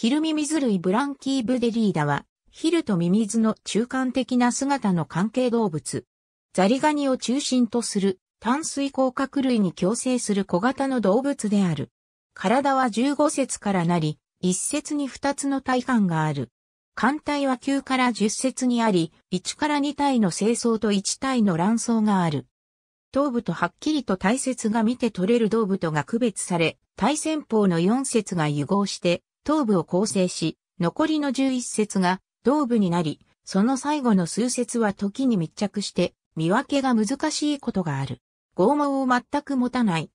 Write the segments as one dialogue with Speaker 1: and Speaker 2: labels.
Speaker 1: ヒルミミズ類ブランキーブデリーダは、ヒルとミミズの中間的な姿の関係動物。ザリガニを中心とする淡水甲殻類に共生する小型の動物である。体は15節からなり、1節に2つの体幹がある。艦体は9から10節にあり、1から2体の清掃と1体の卵巣がある。頭部とはっきりと体節が見て取れる頭部とが区別され、体先法の4節が融合して、頭部を構成し、残りの11節が頭部になり、その最後の数節は時に密着して、見分けが難しいことがある。剛毛を全く持たない。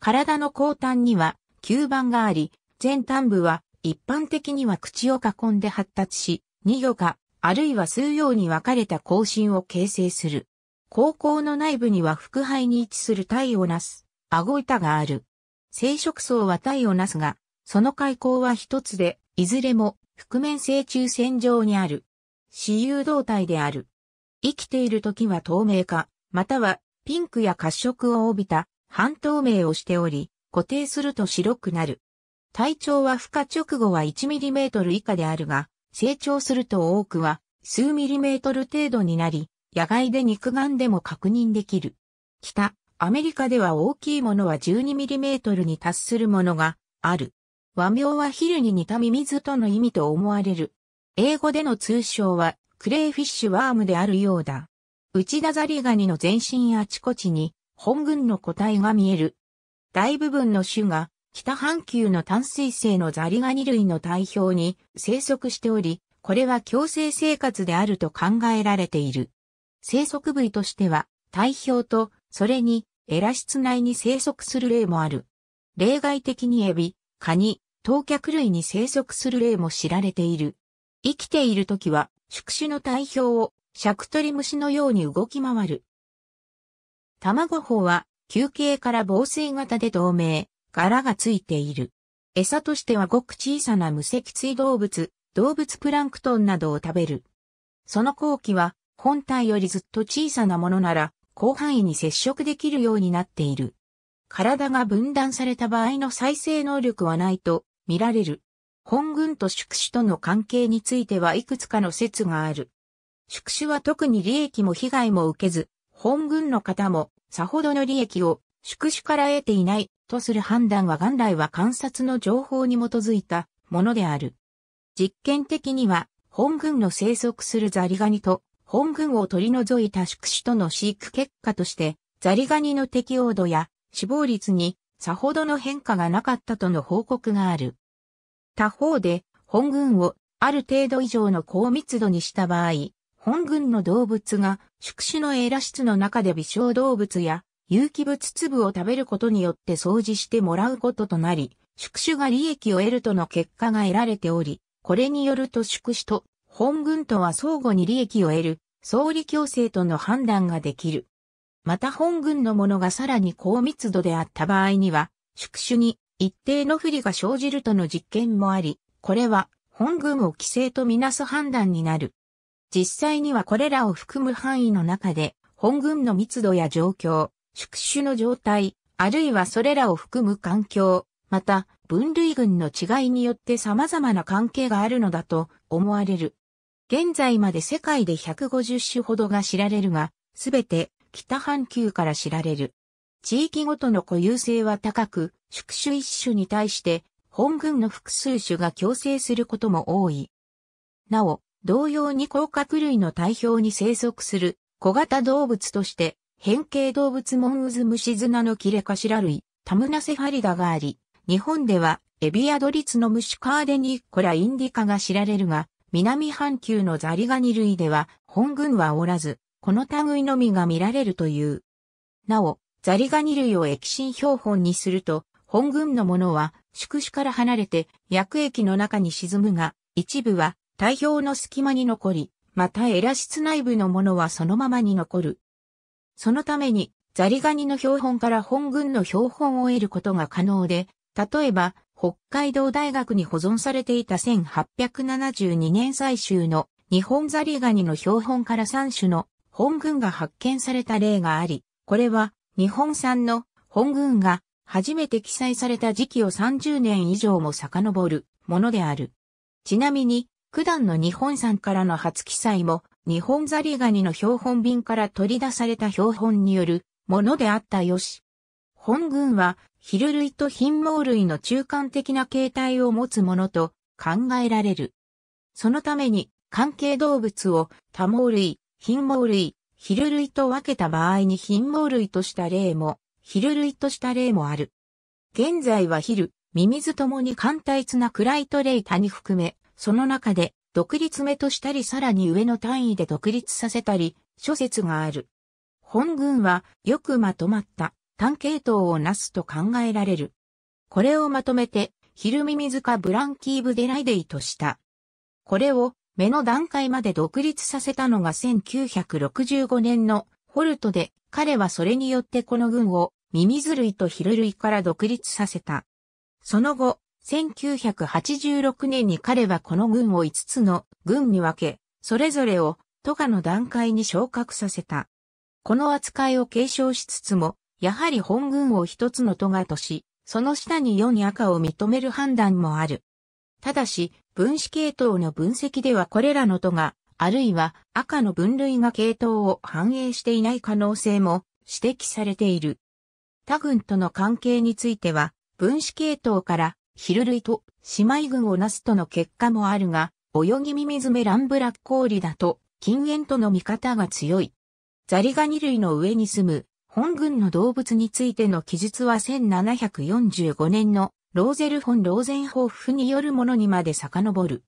Speaker 1: 体の後端には吸盤があり、前端部は一般的には口を囲んで発達し、二魚か、あるいは数葉に分かれた行進を形成する。高校の内部には腹背に位置する体をなす、顎板がある。生殖層は体をなすが、その開口は一つで、いずれも、覆面性中線上にある。私有動体である。生きている時は透明化、またはピンクや褐色を帯びた半透明をしており、固定すると白くなる。体長は孵化直後は1トル以下であるが、成長すると多くは数ミリメートル程度になり、野外で肉眼でも確認できる。北、アメリカでは大きいものは1 2トルに達するものがある。和名は昼に似たミミズとの意味と思われる。英語での通称は、クレイフィッシュワームであるようだ。内田ザリガニの全身あちこちに、本群の個体が見える。大部分の種が、北半球の淡水性のザリガニ類の代表に生息しており、これは共生生活であると考えられている。生息部位としては、体表と、それに、エラ室内に生息する例もある。例外的にエビ、カニ、当脚類に生息する例も知られている。生きている時は、宿主の体表を、尺取り虫のように動き回る。卵胞は、休憩から防水型で透明、柄がついている。餌としてはごく小さな無脊椎動物、動物プランクトンなどを食べる。その後期は、本体よりずっと小さなものなら、広範囲に接触できるようになっている。体が分断された場合の再生能力はないと見られる。本軍と宿主との関係についてはいくつかの説がある。宿主は特に利益も被害も受けず、本軍の方もさほどの利益を宿主から得ていないとする判断は元来は観察の情報に基づいたものである。実験的には本軍の生息するザリガニと本軍を取り除いた宿主との飼育結果としてザリガニの適応度や死亡率にさほどの変化がなかったとの報告がある。他方で、本群をある程度以上の高密度にした場合、本群の動物が宿主のエラ室の中で微小動物や有機物粒を食べることによって掃除してもらうこととなり、宿主が利益を得るとの結果が得られており、これによると宿主と本群とは相互に利益を得る、総理強制との判断ができる。また本軍のものがさらに高密度であった場合には、宿主に一定の不利が生じるとの実験もあり、これは本軍を規制とみなす判断になる。実際にはこれらを含む範囲の中で、本軍の密度や状況、宿主の状態、あるいはそれらを含む環境、また分類群の違いによって様々な関係があるのだと思われる。現在まで世界で150種ほどが知られるが、すべて北半球から知られる。地域ごとの固有性は高く、宿主一種に対して、本群の複数種が共生することも多い。なお、同様に甲殻類の代表に生息する小型動物として、変形動物モンウズムシズナの切れ頭類、タムナセファリダがあり、日本ではエビアドリツの虫カーデニッコラインディカが知られるが、南半球のザリガニ類では本群はおらず、この類のみが見られるという。なお、ザリガニ類を液心標本にすると、本群のものは宿主から離れて薬液の中に沈むが、一部は体表の隙間に残り、またエラ室内部のものはそのままに残る。そのために、ザリガニの標本から本群の標本を得ることが可能で、例えば、北海道大学に保存されていた1872年採集の日本ザリガニの標本から3種の本群が発見された例があり、これは日本産の本群が初めて記載された時期を30年以上も遡るものである。ちなみに、九段の日本産からの初記載も、日本ザリガニの標本瓶から取り出された標本によるものであったよし。本群は、ヒル類と貧毛類の中間的な形態を持つものと考えられる。そのために、関係動物を多毛類、品毛類、ヒル類と分けた場合に品毛類とした例も、ヒル類とした例もある。現在はヒル、ミミズともに簡単綱クライトレイタに含め、その中で独立目としたりさらに上の単位で独立させたり、諸説がある。本群はよくまとまった単系統をなすと考えられる。これをまとめて、ヒルミミズかブランキーブデライデイとした。これを目の段階まで独立させたのが1965年のホルトで、彼はそれによってこの軍をミミズ類とヒル類から独立させた。その後、1986年に彼はこの軍を5つの軍に分け、それぞれをトガの段階に昇格させた。この扱いを継承しつつも、やはり本軍を一つのトガとし、その下に世に赤を認める判断もある。ただし、分子系統の分析ではこれらの都が、あるいは赤の分類が系統を反映していない可能性も指摘されている。他群との関係については、分子系統からヒル類と姉妹群をなすとの結果もあるが、泳ぎミミズメランブラッコーリだと禁煙との見方が強い。ザリガニ類の上に住む本群の動物についての記述は1745年のローゼル・フォン・ローゼンホーフによるものにまで遡る。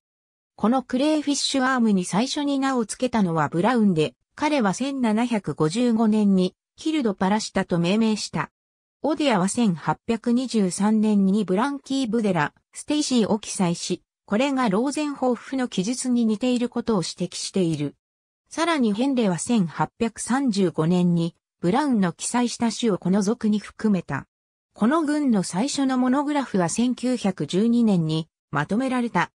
Speaker 1: このクレイフィッシュアームに最初に名を付けたのはブラウンで、彼は1755年にキルド・パラシタと命名した。オディアは1823年にブランキー・ブデラ、ステイシーを記載し、これがローゼンホーフの記述に似ていることを指摘している。さらにヘンレは1835年にブラウンの記載した種をこの族に含めた。この群の最初のモノグラフは1912年にまとめられた。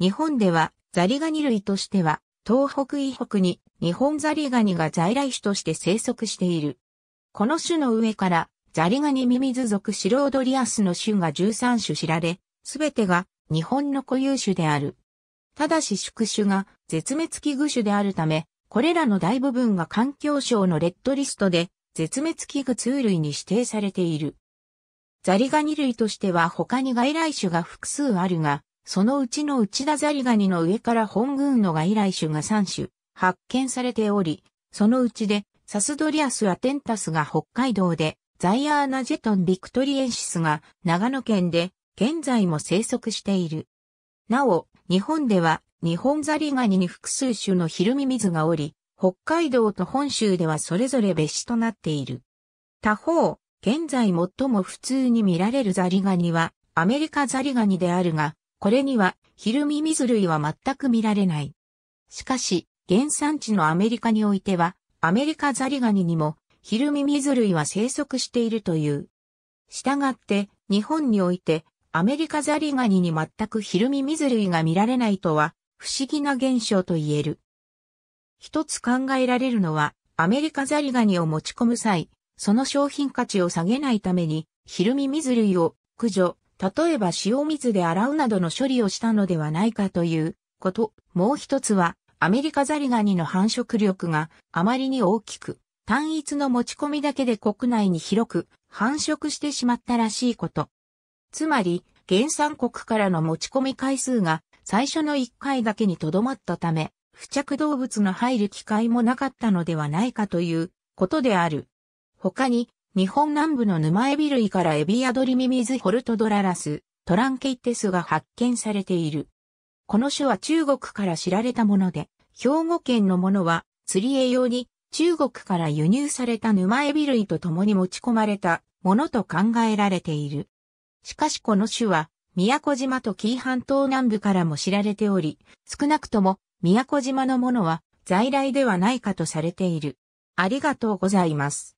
Speaker 1: 日本ではザリガニ類としては東北以北に日本ザリガニが在来種として生息している。この種の上からザリガニミミズ属シロオドリアスの種が13種知られ、すべてが日本の固有種である。ただし宿種が絶滅危惧種であるため、これらの大部分が環境省のレッドリストで絶滅危惧通類に指定されている。ザリガニ類としては他に外来種が複数あるが、そのうちの内田ザリガニの上から本群の外来種が3種発見されており、そのうちでサスドリアスアテンタスが北海道で、ザイアーナジェトンビクトリエンシスが長野県で現在も生息している。なお、日本では日本ザリガニに複数種のヒルミミズがおり、北海道と本州ではそれぞれ別種となっている。他方、現在最も普通に見られるザリガニはアメリカザリガニであるが、これにはヒルミミズ類は全く見られない。しかし、原産地のアメリカにおいては、アメリカザリガニにもヒルミミズ類は生息しているという。したがって、日本において、アメリカザリガニに全くヒルミミズ類が見られないとは、不思議な現象と言える。一つ考えられるのは、アメリカザリガニを持ち込む際、その商品価値を下げないために、ひるみ水類を駆除、例えば塩水で洗うなどの処理をしたのではないかということ。もう一つは、アメリカザリガニの繁殖力があまりに大きく、単一の持ち込みだけで国内に広く繁殖してしまったらしいこと。つまり、原産国からの持ち込み回数が最初の1回だけにとどまったため、付着動物の入る機会もなかったのではないかということである。他に、日本南部の沼エビ類からエビアドリミミズホルトドララス、トランケイテスが発見されている。この種は中国から知られたもので、兵庫県のものは釣り栄用に中国から輸入された沼エビ類と共に持ち込まれたものと考えられている。しかしこの種は宮古島と紀伊半島南部からも知られており、少なくとも宮古島のものは在来ではないかとされている。ありがとうございます。